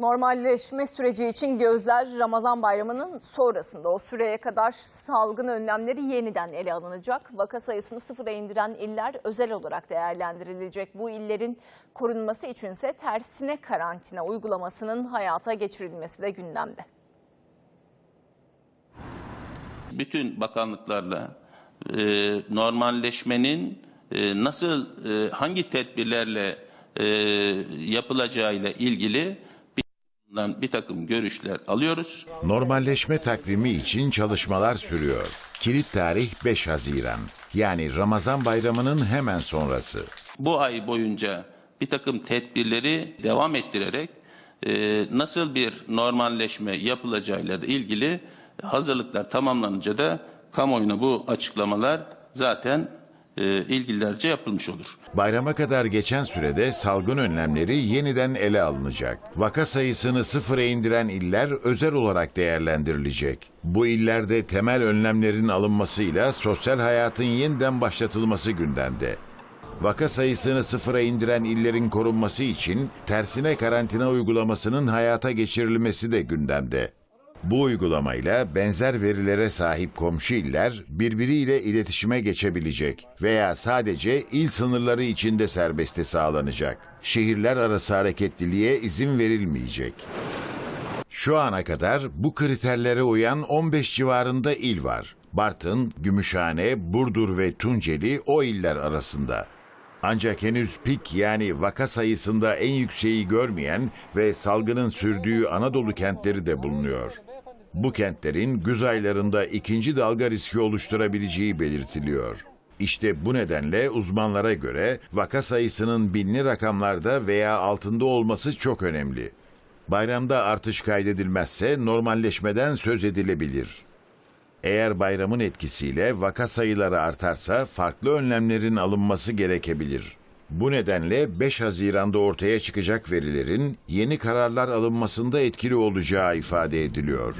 normalleşme süreci için gözler Ramazan bayramının sonrasında. O süreye kadar salgın önlemleri yeniden ele alınacak. Vaka sayısını sıfıra indiren iller özel olarak değerlendirilecek. Bu illerin korunması içinse tersine karantina uygulamasının hayata geçirilmesi de gündemde. Bütün bakanlıklarla e, normalleşmenin e, nasıl, e, hangi tedbirlerle e, yapılacağıyla ilgili dan bir takım görüşler alıyoruz. Normalleşme takvimi için çalışmalar sürüyor. Kilit tarih 5 Haziran. Yani Ramazan bayramının hemen sonrası. Bu ay boyunca bir takım tedbirleri devam ettirerek e, nasıl bir normalleşme yapılacağıyla da ilgili hazırlıklar tamamlanınca da kamuoyuna bu açıklamalar zaten e, ilgililerce yapılmış olur. Bayrama kadar geçen sürede salgın önlemleri yeniden ele alınacak. Vaka sayısını sıfıra indiren iller özel olarak değerlendirilecek. Bu illerde temel önlemlerin alınmasıyla sosyal hayatın yeniden başlatılması gündemde. Vaka sayısını sıfıra indiren illerin korunması için tersine karantina uygulamasının hayata geçirilmesi de gündemde. Bu uygulamayla benzer verilere sahip komşu iller birbiriyle iletişime geçebilecek veya sadece il sınırları içinde serbesti sağlanacak. Şehirler arası hareketliliğe izin verilmeyecek. Şu ana kadar bu kriterlere uyan 15 civarında il var. Bartın, Gümüşhane, Burdur ve Tunceli o iller arasında. Ancak henüz pik yani vaka sayısında en yükseği görmeyen ve salgının sürdüğü Anadolu kentleri de bulunuyor bu kentlerin güz aylarında ikinci dalga riski oluşturabileceği belirtiliyor. İşte bu nedenle uzmanlara göre vaka sayısının binli rakamlarda veya altında olması çok önemli. Bayramda artış kaydedilmezse normalleşmeden söz edilebilir. Eğer bayramın etkisiyle vaka sayıları artarsa farklı önlemlerin alınması gerekebilir. Bu nedenle 5 Haziran'da ortaya çıkacak verilerin yeni kararlar alınmasında etkili olacağı ifade ediliyor.